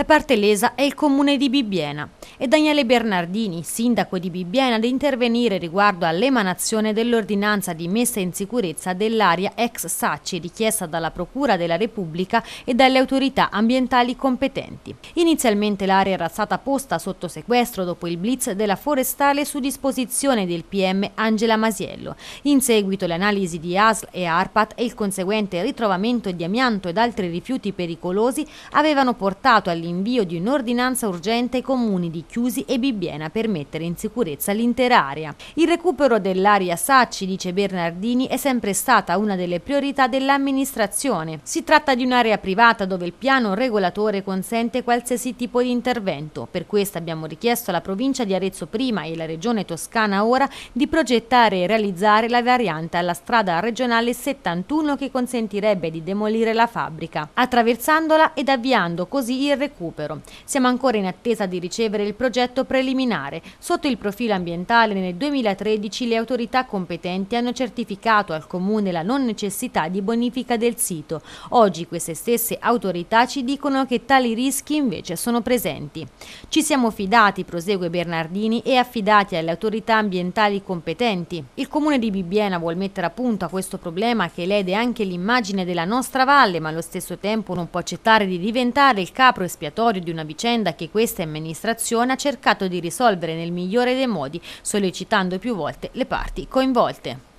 La parte lesa è il comune di Bibbiena e Daniele Bernardini, sindaco di Bibbiena, ad intervenire riguardo all'emanazione dell'ordinanza di messa in sicurezza dell'area ex Sacci richiesta dalla Procura della Repubblica e dalle autorità ambientali competenti. Inizialmente l'area era stata posta sotto sequestro dopo il blitz della forestale su disposizione del PM Angela Masiello. In seguito le analisi di ASL e ARPAT e il conseguente ritrovamento di amianto ed altri rifiuti pericolosi avevano portato all'invio di un'ordinanza urgente ai comuni di chiusi e Bibbiena per mettere in sicurezza l'intera area. Il recupero dell'area Sacci, dice Bernardini, è sempre stata una delle priorità dell'amministrazione. Si tratta di un'area privata dove il piano regolatore consente qualsiasi tipo di intervento. Per questo abbiamo richiesto alla provincia di Arezzo prima e alla regione toscana ora di progettare e realizzare la variante alla strada regionale 71 che consentirebbe di demolire la fabbrica, attraversandola ed avviando così il recupero. Siamo ancora in attesa di ricevere il progetto preliminare. Sotto il profilo ambientale nel 2013 le autorità competenti hanno certificato al Comune la non necessità di bonifica del sito. Oggi queste stesse autorità ci dicono che tali rischi invece sono presenti. Ci siamo fidati, prosegue Bernardini, e affidati alle autorità ambientali competenti. Il Comune di Bibbiena vuol mettere a punto a questo problema che lede anche l'immagine della nostra valle, ma allo stesso tempo non può accettare di diventare il capro espiatorio di una vicenda che questa amministrazione Cassazione ha cercato di risolvere nel migliore dei modi, sollecitando più volte le parti coinvolte.